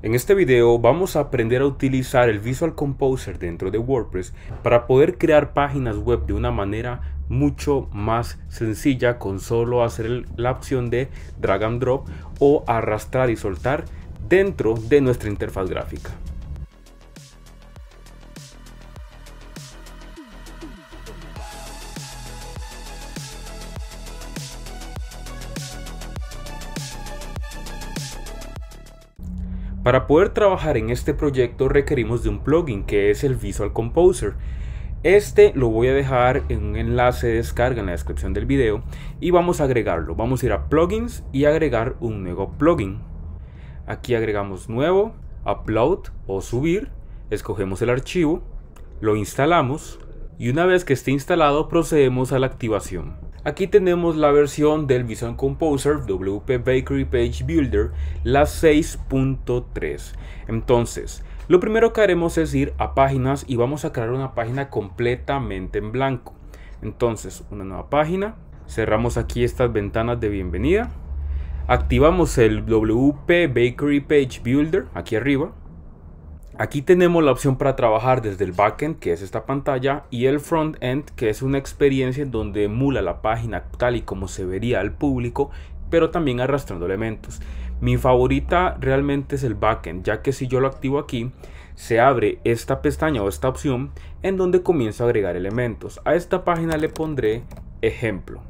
En este video vamos a aprender a utilizar el Visual Composer dentro de WordPress para poder crear páginas web de una manera mucho más sencilla con solo hacer la opción de drag and drop o arrastrar y soltar dentro de nuestra interfaz gráfica. Para poder trabajar en este proyecto requerimos de un plugin que es el Visual Composer. Este lo voy a dejar en un enlace de descarga en la descripción del video y vamos a agregarlo. Vamos a ir a plugins y agregar un nuevo plugin. Aquí agregamos nuevo, upload o subir, escogemos el archivo, lo instalamos y una vez que esté instalado procedemos a la activación. Aquí tenemos la versión del Vision Composer WP Bakery Page Builder, la 6.3. Entonces, lo primero que haremos es ir a páginas y vamos a crear una página completamente en blanco. Entonces, una nueva página. Cerramos aquí estas ventanas de bienvenida. Activamos el WP Bakery Page Builder aquí arriba. Aquí tenemos la opción para trabajar desde el backend, que es esta pantalla, y el frontend, que es una experiencia en donde emula la página tal y como se vería al público, pero también arrastrando elementos. Mi favorita realmente es el backend, ya que si yo lo activo aquí, se abre esta pestaña o esta opción en donde comienzo a agregar elementos. A esta página le pondré ejemplo.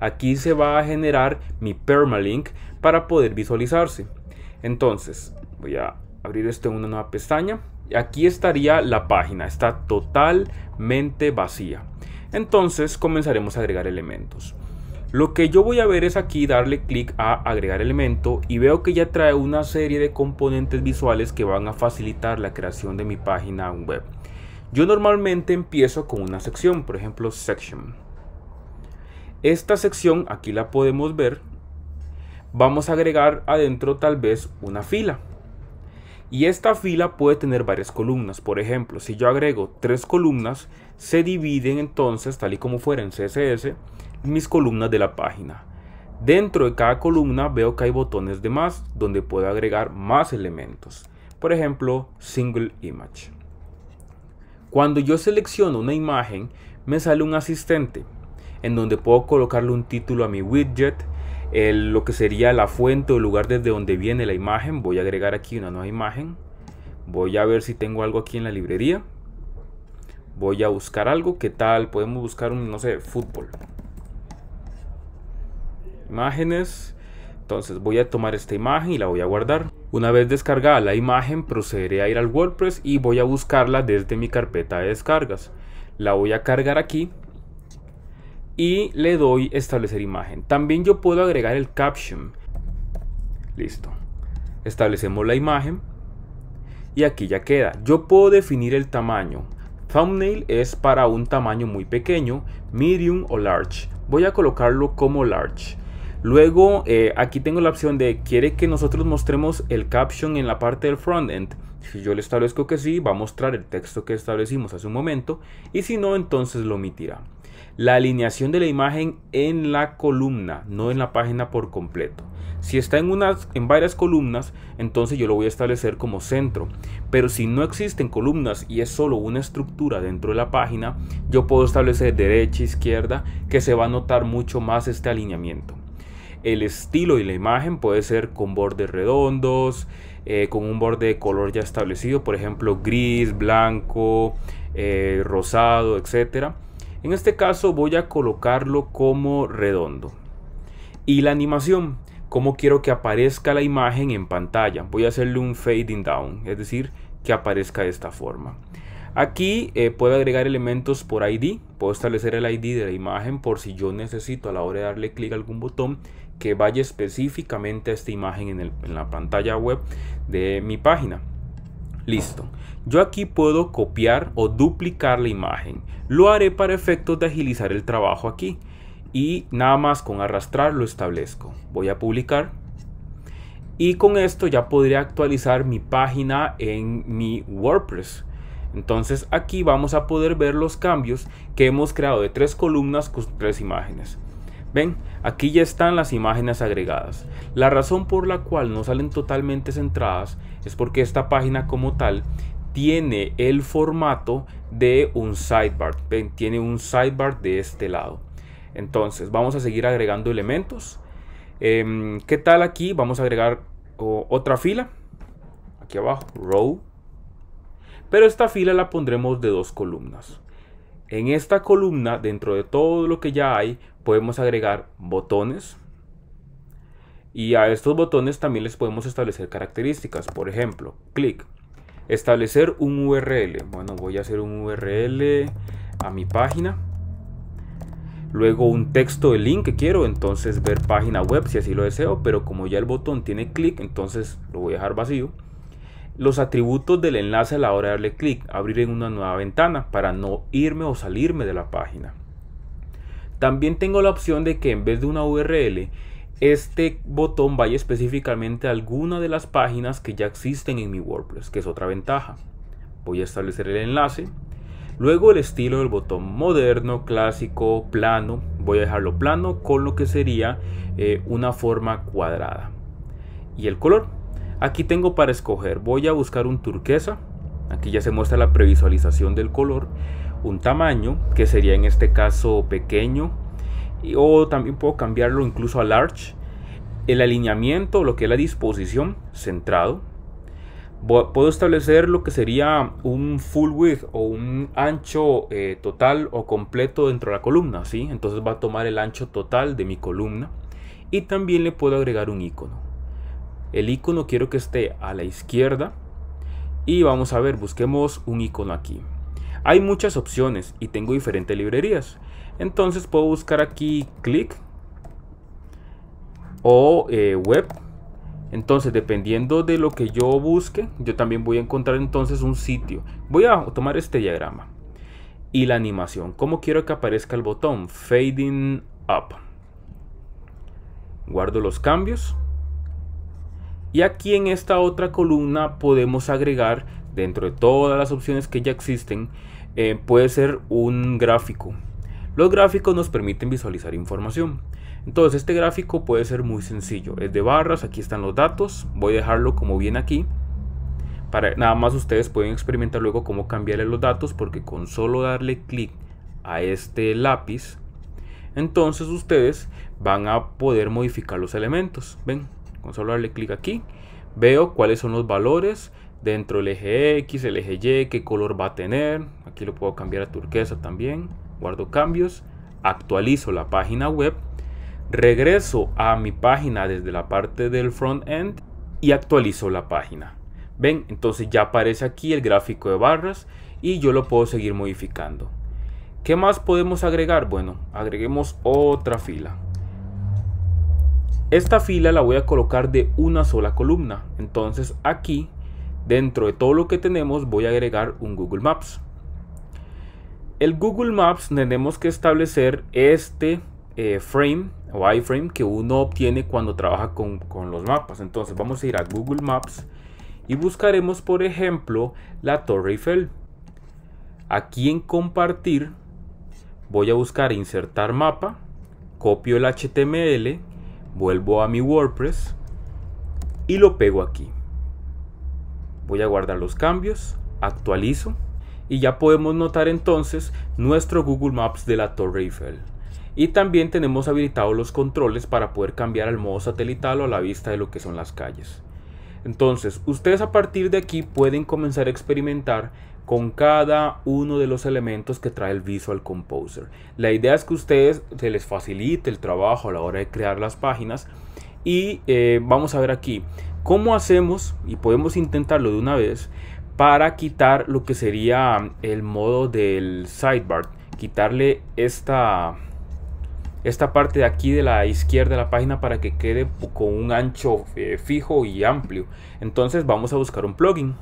Aquí se va a generar mi permalink para poder visualizarse. Entonces, voy a abrir esto en una nueva pestaña. Aquí estaría la página, está totalmente vacía. Entonces comenzaremos a agregar elementos. Lo que yo voy a ver es aquí darle clic a agregar elemento y veo que ya trae una serie de componentes visuales que van a facilitar la creación de mi página web. Yo normalmente empiezo con una sección, por ejemplo section. Esta sección aquí la podemos ver. Vamos a agregar adentro tal vez una fila. Y esta fila puede tener varias columnas. Por ejemplo, si yo agrego tres columnas, se dividen entonces, tal y como fuera en CSS, mis columnas de la página. Dentro de cada columna veo que hay botones de más donde puedo agregar más elementos. Por ejemplo, single image. Cuando yo selecciono una imagen, me sale un asistente en donde puedo colocarle un título a mi widget, lo que sería la fuente o lugar desde donde viene la imagen. Voy a agregar aquí una nueva imagen. Voy a ver si tengo algo aquí en la librería. Voy a buscar algo. ¿Qué tal? Podemos buscar un, no sé, fútbol. Imágenes. Entonces voy a tomar esta imagen y la voy a guardar. Una vez descargada la imagen procederé a ir al WordPress y voy a buscarla desde mi carpeta de descargas. La voy a cargar aquí y le doy establecer imagen. También yo puedo agregar el caption. Listo. Establecemos la imagen y aquí ya queda. Yo puedo definir el tamaño. Thumbnail es para un tamaño muy pequeño, medium o large. Voy a colocarlo como large. Luego, eh, aquí tengo la opción de, ¿quiere que nosotros mostremos el caption en la parte del frontend? Si yo le establezco que sí, va a mostrar el texto que establecimos hace un momento y si no, entonces lo omitirá. La alineación de la imagen en la columna, no en la página por completo. Si está en, en varias columnas, entonces yo lo voy a establecer como centro. Pero si no existen columnas y es solo una estructura dentro de la página, yo puedo establecer derecha, izquierda, que se va a notar mucho más este alineamiento. El estilo y la imagen puede ser con bordes redondos, eh, con un borde de color ya establecido, por ejemplo gris, blanco, eh, rosado, etc. En este caso voy a colocarlo como redondo. Y la animación, cómo quiero que aparezca la imagen en pantalla. Voy a hacerle un fading down, es decir, que aparezca de esta forma. Aquí eh, puedo agregar elementos por ID, puedo establecer el ID de la imagen por si yo necesito a la hora de darle clic a algún botón que vaya específicamente a esta imagen en, la pantalla web de mi página. Listo. Yo aquí puedo copiar o duplicar la imagen. Lo haré para efectos de agilizar el trabajo aquí. Y nada más con arrastrar lo establezco. Voy a publicar. Y con esto ya podría actualizar mi página en mi WordPress. Entonces aquí vamos a poder ver los cambios que hemos creado de tres columnas con tres imágenes. Ven, aquí ya están las imágenes agregadas. La razón por la cual no salen totalmente centradas es porque esta página como tal tiene el formato de un sidebar. Ven, tiene un sidebar de este lado. Entonces, vamos a seguir agregando elementos. Em, ¿Qué tal aquí? Vamos a agregar otra fila. Aquí abajo, row. Pero esta fila la pondremos de dos columnas. En esta columna, dentro de todo lo que ya hay, podemos agregar botones y a estos botones también les podemos establecer características. Por ejemplo, clic, establecer un URL. Bueno, voy a hacer un URL a mi página. Luego un texto de link que quiero, entonces ver página web si así lo deseo, pero como ya el botón tiene clic, entonces lo voy a dejar vacío los atributos del enlace a la hora de darle clic, abrir en una nueva ventana para no irme o salirme de la página. También tengo la opción de que en vez de una URL, este botón vaya específicamente a alguna de las páginas que ya existen en mi WordPress, que es otra ventaja. Voy a establecer el enlace. Luego el estilo del botón moderno, clásico, plano. Voy a dejarlo plano con lo que sería eh, una forma cuadrada. Y el color. Aquí tengo para escoger. Voy a buscar un turquesa. Aquí ya se muestra la previsualización del color un tamaño, que sería en este caso pequeño, o también puedo cambiarlo incluso a large. El alineamiento, lo que es la disposición, centrado. Puedo establecer lo que sería un full width o un ancho eh, total o completo dentro de la columna, ¿sí? Entonces va a tomar el ancho total de mi columna. Y también le puedo agregar un icono. El icono quiero que esté a la izquierda. Y vamos a ver, busquemos un icono aquí. Hay muchas opciones y tengo diferentes librerías. Entonces puedo buscar aquí click o eh, web. Entonces dependiendo de lo que yo busque, yo también voy a encontrar entonces un sitio. Voy a tomar este diagrama y la animación. ¿Cómo quiero que aparezca el botón? Fading up. Guardo los cambios. Y aquí en esta otra columna podemos agregar, dentro de todas las opciones que ya existen, eh, puede ser un gráfico. Los gráficos nos permiten visualizar información. Entonces este gráfico puede ser muy sencillo. Es de barras, aquí están los datos. Voy a dejarlo como bien aquí. Para, nada más ustedes pueden experimentar luego cómo cambiarle los datos porque con solo darle clic a este lápiz, entonces ustedes van a poder modificar los elementos. Ven, con solo darle clic aquí, veo cuáles son los valores, dentro el eje X, el eje Y, qué color va a tener. Aquí lo puedo cambiar a turquesa también. Guardo cambios, actualizo la página web, regreso a mi página desde la parte del front end y actualizo la página. Ven, entonces ya aparece aquí el gráfico de barras y yo lo puedo seguir modificando. ¿Qué más podemos agregar? Bueno, agreguemos otra fila. Esta fila la voy a colocar de una sola columna. Entonces aquí dentro de todo lo que tenemos voy a agregar un Google Maps. El Google Maps tenemos que establecer este eh, frame o iframe que uno obtiene cuando trabaja con, con los mapas. Entonces vamos a ir a Google Maps y buscaremos por ejemplo la Torre Eiffel. Aquí en compartir voy a buscar insertar mapa, copio el HTML, vuelvo a mi WordPress y lo pego aquí. Voy a guardar los cambios, actualizo y ya podemos notar entonces nuestro Google Maps de la Torre Eiffel. Y también tenemos habilitados los controles para poder cambiar al modo satelital o a la vista de lo que son las calles. Entonces, ustedes a partir de aquí pueden comenzar a experimentar con cada uno de los elementos que trae el Visual Composer. La idea es que ustedes se les facilite el trabajo a la hora de crear las páginas. Y eh, vamos a ver aquí, ¿Cómo hacemos? Y podemos intentarlo de una vez para quitar lo que sería el modo del sidebar. Quitarle esta, esta parte de aquí de la izquierda de la página para que quede con un ancho eh, fijo y amplio. Entonces vamos a buscar un plugin.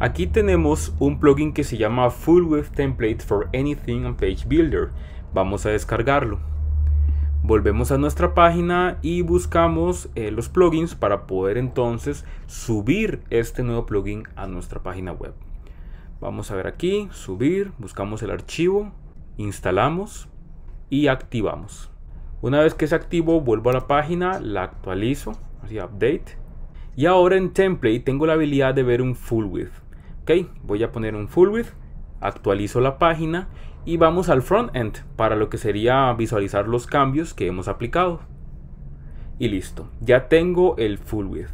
Aquí tenemos un plugin que se llama Full Width Template for Anything on Page Builder. Vamos a descargarlo volvemos a nuestra página y buscamos eh, los plugins para poder entonces subir este nuevo plugin a nuestra página web. Vamos a ver aquí, subir, buscamos el archivo, instalamos y activamos. Una vez que se activo, vuelvo a la página, la actualizo, así update. Y ahora en template tengo la habilidad de ver un full width. Ok, voy a poner un full width, actualizo la página y vamos al front end para lo que sería visualizar los cambios que hemos aplicado y listo ya tengo el full width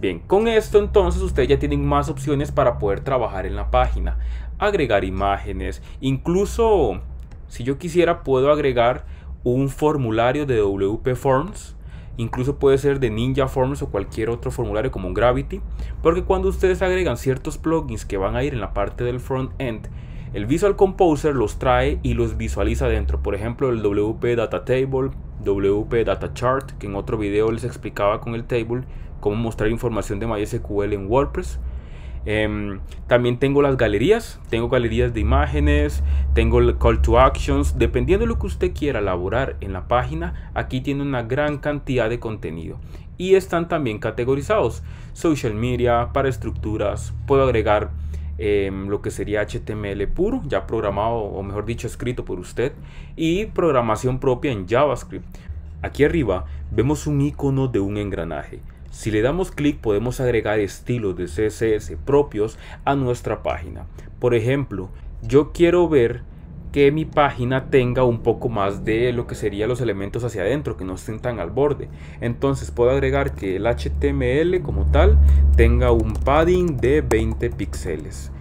bien con esto entonces ustedes ya tienen más opciones para poder trabajar en la página agregar imágenes incluso si yo quisiera puedo agregar un formulario de WP Forms incluso puede ser de Ninja Forms o cualquier otro formulario como un Gravity, porque cuando ustedes agregan ciertos plugins que van a ir en la parte del front end el Visual Composer los trae y los visualiza dentro. Por ejemplo, el WP Data Table, WP Data Chart, que en otro video les explicaba con el table cómo mostrar información de MySQL en WordPress. Em, también tengo las galerías, tengo galerías de imágenes, tengo el call to actions, dependiendo de lo que usted quiera elaborar en la página, aquí tiene una gran cantidad de contenido y están también categorizados, social media, para estructuras, puedo agregar Em, lo que sería HTML puro, ya programado o mejor dicho escrito por usted, y programación propia en JavaScript. Aquí arriba vemos un icono de un engranaje. Si le damos clic podemos agregar estilos de CSS propios a nuestra página. Por ejemplo, yo quiero ver que mi página tenga un poco más de lo que serían los elementos hacia adentro, que no estén tan al borde. Entonces puedo agregar que el HTML como tal tenga un padding de 20 píxeles.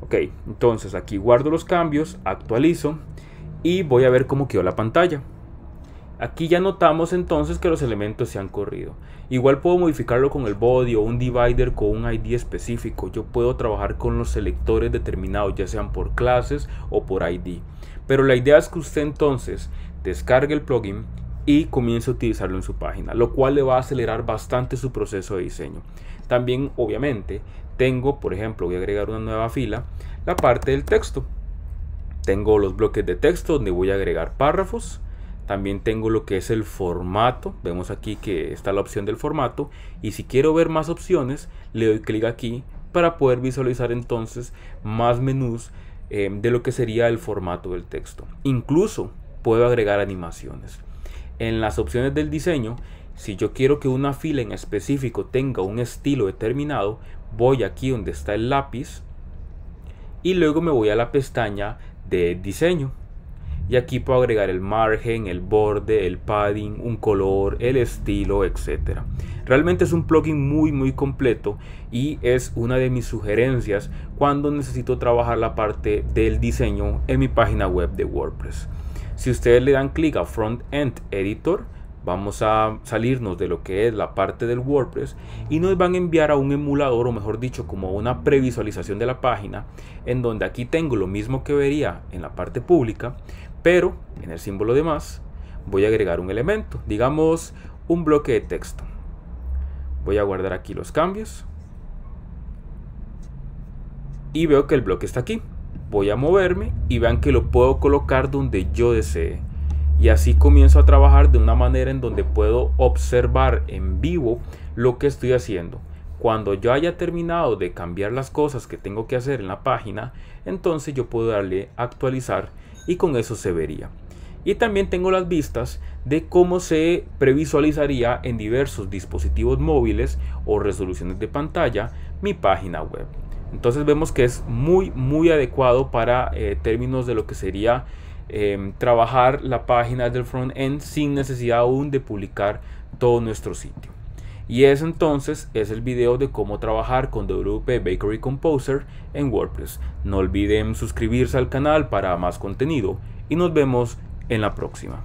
Ok, entonces aquí guardo los cambios, actualizo y voy a ver cómo quedó la pantalla. Aquí ya notamos entonces que los elementos se han corrido. Igual puedo modificarlo con el body o un divider con un ID específico. Yo puedo trabajar con los selectores determinados, ya sean por clases o por ID. Pero la idea es que usted entonces descargue el plugin y comience a utilizarlo en su página, lo cual le va a acelerar bastante su proceso de diseño. También, obviamente, tengo, por ejemplo, voy a agregar una nueva fila, la parte del texto. Tengo los bloques de texto donde voy a agregar párrafos también tengo lo que es el formato. Vemos aquí que está la opción del formato. Y si quiero ver más opciones, le doy clic aquí para poder visualizar entonces más menús em, de lo que sería el formato del texto. Incluso puedo agregar animaciones. En las opciones del diseño, si yo quiero que una fila en específico tenga un estilo determinado, voy aquí donde está el lápiz y luego me voy a la pestaña de diseño y aquí puedo agregar el margen, el borde, el padding, un color, el estilo, etc. Realmente es un plugin muy muy completo y es una de mis sugerencias cuando necesito trabajar la parte del diseño en mi página web de WordPress. Si ustedes le dan clic a Front End Editor, vamos a salirnos de lo que es la parte del WordPress y nos van a enviar a un emulador o mejor dicho como una previsualización de la página en donde aquí tengo lo mismo que vería en la parte pública pero en el símbolo de más voy a agregar un elemento, digamos un bloque de texto. Voy a guardar aquí los cambios. Y veo que el bloque está aquí. Voy a moverme y vean que lo puedo colocar donde yo desee. Y así comienzo a trabajar de una manera en donde puedo observar en vivo lo que estoy haciendo. Cuando yo haya terminado de cambiar las cosas que tengo que hacer en la página, entonces yo puedo darle actualizar y con eso se vería. Y también tengo las vistas de cómo se previsualizaría en diversos dispositivos móviles o resoluciones de pantalla mi página web. Entonces vemos que es muy muy adecuado para eh, términos de lo que sería em, trabajar la página del front-end sin necesidad aún de publicar todo nuestro sitio. Y ese entonces es el video de cómo trabajar con WP Bakery Composer en WordPress. No olviden suscribirse al canal para más contenido y nos vemos en la próxima.